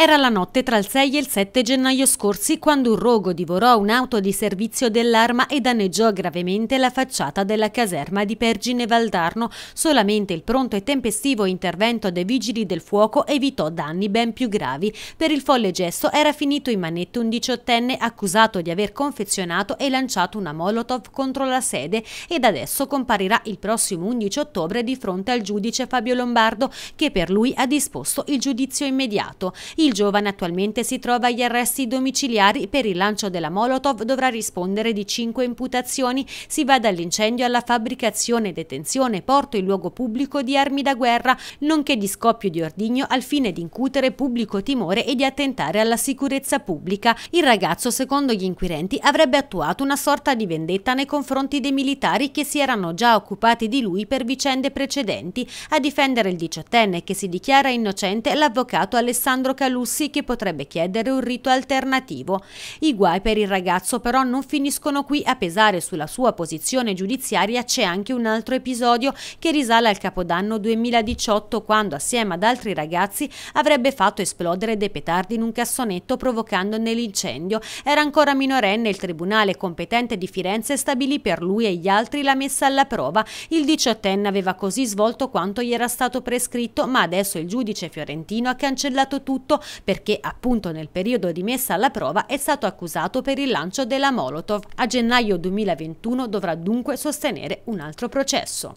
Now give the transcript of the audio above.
Era la notte tra il 6 e il 7 gennaio scorsi quando un rogo divorò un'auto di servizio dell'arma e danneggiò gravemente la facciata della caserma di Pergine Valdarno. Solamente il pronto e tempestivo intervento dei vigili del fuoco evitò danni ben più gravi. Per il folle gesto era finito in manette un diciottenne accusato di aver confezionato e lanciato una molotov contro la sede ed adesso comparirà il prossimo 11 ottobre di fronte al giudice Fabio Lombardo che per lui ha disposto il giudizio immediato. I il giovane attualmente si trova agli arresti domiciliari per il lancio della Molotov, dovrà rispondere di cinque imputazioni. Si va dall'incendio alla fabbricazione, detenzione, porto in luogo pubblico di armi da guerra, nonché di scoppio di ordigno al fine di incutere pubblico timore e di attentare alla sicurezza pubblica. Il ragazzo, secondo gli inquirenti, avrebbe attuato una sorta di vendetta nei confronti dei militari che si erano già occupati di lui per vicende precedenti. A difendere il diciottenne che si dichiara innocente l'avvocato Alessandro Calù Lussi che potrebbe chiedere un rito alternativo. I guai per il ragazzo però non finiscono qui, a pesare sulla sua posizione giudiziaria c'è anche un altro episodio che risale al Capodanno 2018 quando assieme ad altri ragazzi avrebbe fatto esplodere dei petardi in un cassonetto provocandone l'incendio. Era ancora minorenne, il tribunale competente di Firenze stabilì per lui e gli altri la messa alla prova. Il diciottenne aveva così svolto quanto gli era stato prescritto, ma adesso il giudice fiorentino ha cancellato tutto perché appunto nel periodo di messa alla prova è stato accusato per il lancio della Molotov. A gennaio 2021 dovrà dunque sostenere un altro processo.